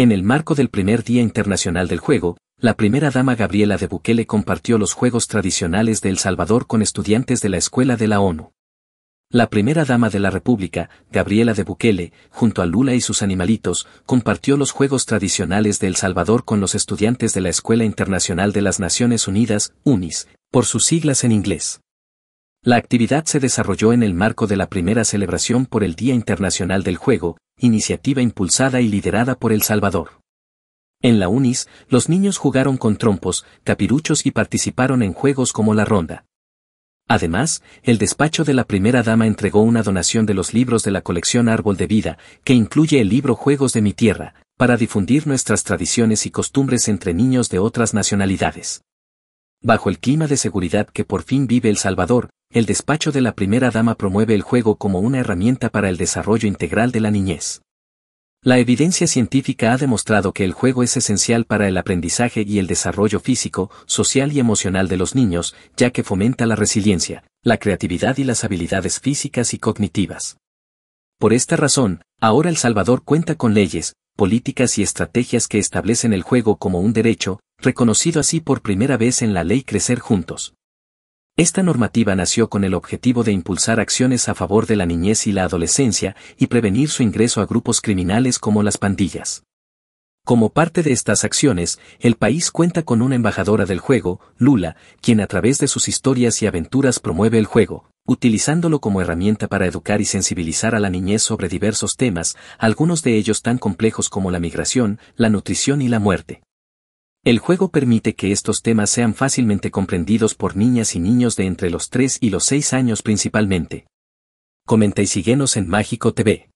En el marco del primer Día Internacional del Juego, la primera dama Gabriela de Bukele compartió los juegos tradicionales de El Salvador con estudiantes de la Escuela de la ONU. La primera dama de la República, Gabriela de Bukele, junto a Lula y sus animalitos, compartió los juegos tradicionales de El Salvador con los estudiantes de la Escuela Internacional de las Naciones Unidas, UNIS, por sus siglas en inglés. La actividad se desarrolló en el marco de la primera celebración por el Día Internacional del Juego, iniciativa impulsada y liderada por El Salvador. En la UNIS, los niños jugaron con trompos, capiruchos y participaron en juegos como la ronda. Además, el despacho de la primera dama entregó una donación de los libros de la colección Árbol de Vida, que incluye el libro Juegos de mi Tierra, para difundir nuestras tradiciones y costumbres entre niños de otras nacionalidades. Bajo el clima de seguridad que por fin vive El Salvador, el despacho de la primera dama promueve el juego como una herramienta para el desarrollo integral de la niñez. La evidencia científica ha demostrado que el juego es esencial para el aprendizaje y el desarrollo físico, social y emocional de los niños, ya que fomenta la resiliencia, la creatividad y las habilidades físicas y cognitivas. Por esta razón, ahora El Salvador cuenta con leyes, políticas y estrategias que establecen el juego como un derecho, reconocido así por primera vez en la ley Crecer Juntos. Esta normativa nació con el objetivo de impulsar acciones a favor de la niñez y la adolescencia y prevenir su ingreso a grupos criminales como las pandillas. Como parte de estas acciones, el país cuenta con una embajadora del juego, Lula, quien a través de sus historias y aventuras promueve el juego, utilizándolo como herramienta para educar y sensibilizar a la niñez sobre diversos temas, algunos de ellos tan complejos como la migración, la nutrición y la muerte. El juego permite que estos temas sean fácilmente comprendidos por niñas y niños de entre los 3 y los 6 años principalmente. Comenta y síguenos en Mágico TV.